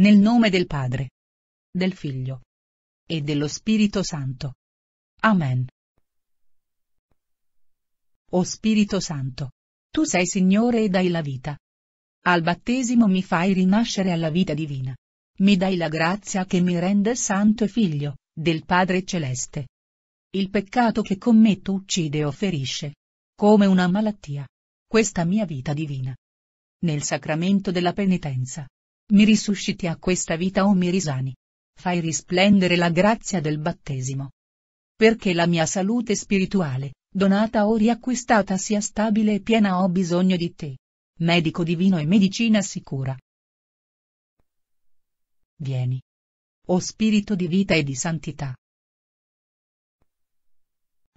Nel nome del Padre, del Figlio e dello Spirito Santo. Amen. O Spirito Santo, tu sei Signore e dai la vita. Al battesimo mi fai rinascere alla vita divina. Mi dai la grazia che mi rende santo e figlio, del Padre Celeste. Il peccato che commetto uccide o ferisce. Come una malattia. Questa mia vita divina. Nel sacramento della penitenza, mi risusciti a questa vita o mi risani. Fai risplendere la grazia del battesimo. Perché la mia salute spirituale, donata o riacquistata sia stabile e piena ho bisogno di te. Medico divino e medicina sicura. Vieni. O spirito di vita e di santità.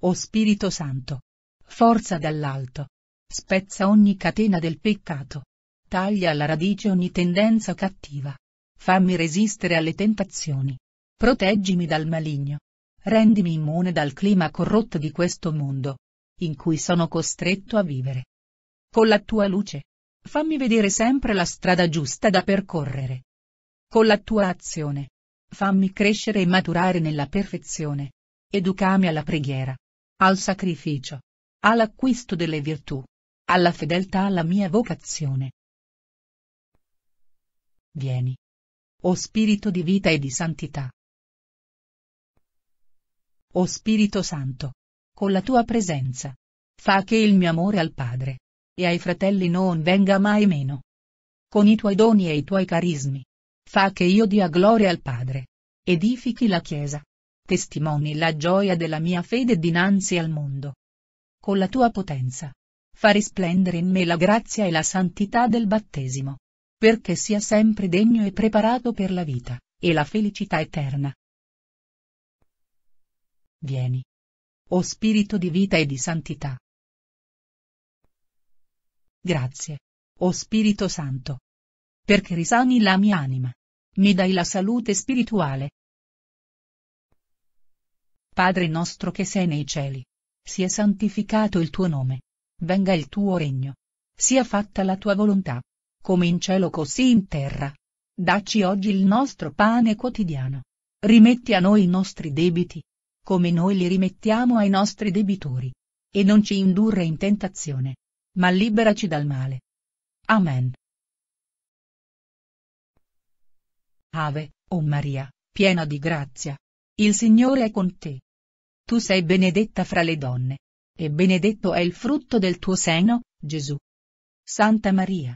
O Spirito Santo. Forza dall'alto. Spezza ogni catena del peccato. Taglia alla radice ogni tendenza cattiva. Fammi resistere alle tentazioni. Proteggimi dal maligno. Rendimi immune dal clima corrotto di questo mondo. In cui sono costretto a vivere. Con la tua luce. Fammi vedere sempre la strada giusta da percorrere. Con la tua azione. Fammi crescere e maturare nella perfezione. Educami alla preghiera. Al sacrificio. All'acquisto delle virtù. Alla fedeltà alla mia vocazione. Vieni. O Spirito di vita e di santità. O Spirito Santo. Con la tua presenza. Fa che il mio amore al Padre. E ai fratelli non venga mai meno. Con i tuoi doni e i tuoi carismi. Fa che io dia gloria al Padre. Edifichi la Chiesa. Testimoni la gioia della mia fede dinanzi al mondo. Con la tua potenza. Fa risplendere in me la grazia e la santità del battesimo perché sia sempre degno e preparato per la vita, e la felicità eterna. Vieni. O spirito di vita e di santità. Grazie. O Spirito Santo. Perché risani la mia anima. Mi dai la salute spirituale. Padre nostro che sei nei cieli. Sia santificato il tuo nome. Venga il tuo regno. Sia fatta la tua volontà come in cielo così in terra. Dacci oggi il nostro pane quotidiano. Rimetti a noi i nostri debiti, come noi li rimettiamo ai nostri debitori. E non ci indurre in tentazione, ma liberaci dal male. Amen. Ave, o oh Maria, piena di grazia. Il Signore è con te. Tu sei benedetta fra le donne, e benedetto è il frutto del tuo seno, Gesù. Santa Maria,